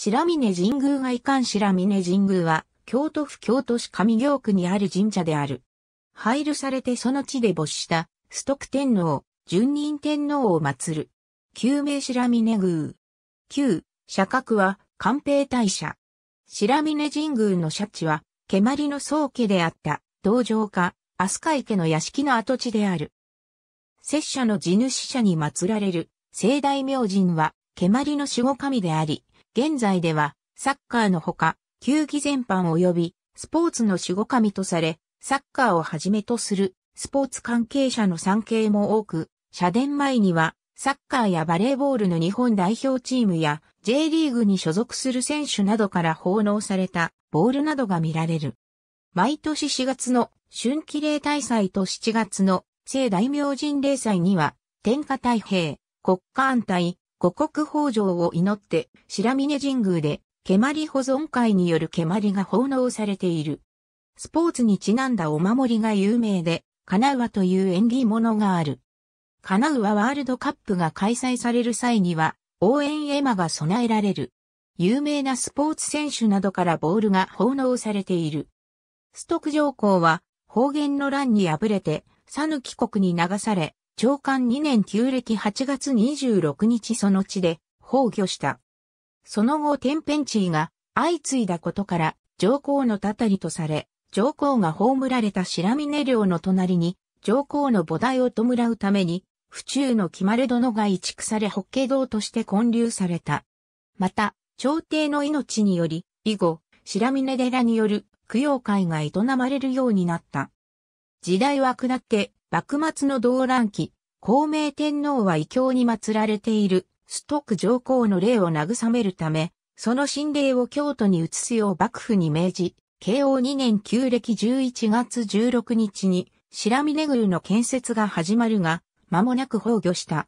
白峰神宮外観白峰神宮は、京都府京都市上京区にある神社である。配慮されてその地で没した、崇徳天皇、順仁天皇を祀る。旧名白峰宮。旧、社格は、寛平大社。白峰神宮の社地は、蹴鞠の宗家であった、道場家、飛鳥池の屋敷の跡地である。拙者の地主社に祀られる、聖大明神は、蹴鞠の守護神であり、現在では、サッカーのほか、球技全般及び、スポーツの守護神とされ、サッカーをはじめとする、スポーツ関係者の参詣も多く、社殿前には、サッカーやバレーボールの日本代表チームや J リーグに所属する選手などから奉納されたボールなどが見られる。毎年4月の春季例大祭と7月の聖大明神礼祭には天下太平、国家安泰、五穀豊穣を祈って、白峰神宮で、蹴鞠保存会による蹴鞠が奉納されている。スポーツにちなんだお守りが有名で、金ウという縁起物がある。金ウワールドカップが開催される際には、応援絵馬が備えられる。有名なスポーツ選手などからボールが奉納されている。ストク上皇は、方言の乱に敗れて、讃岐国に流され、長官2年旧暦8月26日その地で崩御した。その後天変地異が相次いだことから上皇のたたりとされ、上皇が葬られた白峰領の隣に上皇の菩提を弔うために、府中の決まれ殿が移築され法華堂として建立された。また、朝廷の命により、以後、白峰寺による供養会が営まれるようになった。時代は下って、幕末の動乱期、孔明天皇は異教に祀られている、ストック上皇の霊を慰めるため、その心霊を京都に移すよう幕府に命じ、慶応2年旧暦11月16日に、白峰宮の建設が始まるが、間もなく崩御した。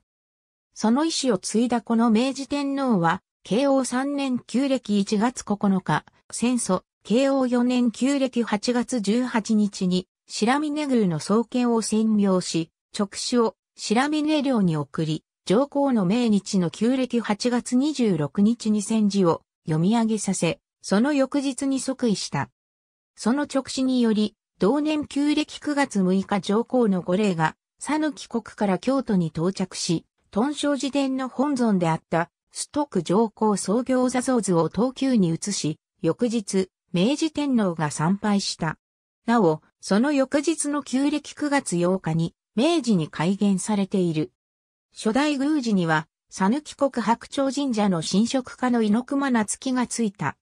その意志を継いだこの明治天皇は、慶応3年旧暦1月9日、戦祖、慶応4年旧暦8月18日に、白峰宮の創建を占領し、直使を白峰領に送り、上皇の命日の旧暦8月26日に戦時を読み上げさせ、その翌日に即位した。その直使により、同年旧暦9月6日上皇の御霊が、佐帰国から京都に到着し、東照寺殿の本尊であった、ストック上皇創業座像図を東急に移し、翌日、明治天皇が参拝した。なお、その翌日の旧暦9月8日に、明治に改元されている。初代宮司には、佐抜国白鳥神社の神職家の猪熊夏樹がついた。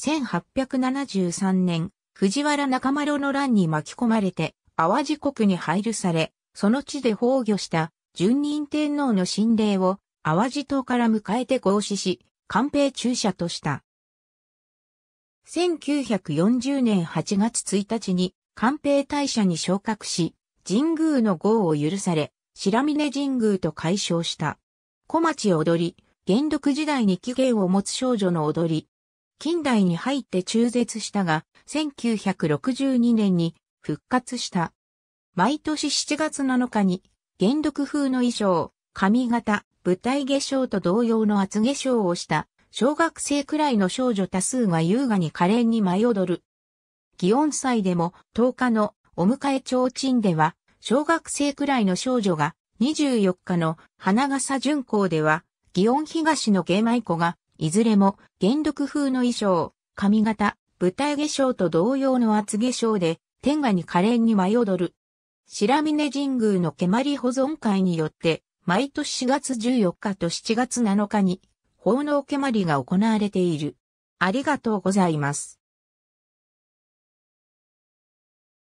1873年、藤原中丸の乱に巻き込まれて、淡路国に配慮され、その地で崩御した順任天皇の神霊を淡路島から迎えて合祀し、官兵中射とした。1940年8月1日に官兵大社に昇格し、神宮の号を許され、白峰神宮と改称した。小町踊り、元禄時代に起源を持つ少女の踊り。近代に入って中絶したが、1962年に復活した。毎年7月7日に、元禄風の衣装、髪型、舞台化粧と同様の厚化粧をした小学生くらいの少女多数が優雅に可憐に舞い踊る。祇園祭でも10日のお迎え提灯では、小学生くらいの少女が、24日の花笠巡行では、祇園東の芸舞子が、いずれも元禄風の衣装、髪型、舞台化粧と同様の厚化粧で、天下に可憐に舞い踊る。白峰神宮の蹴鞠保存会によって、毎年4月14日と7月7日に、奉納蹴鞠が行われている。ありがとうございます。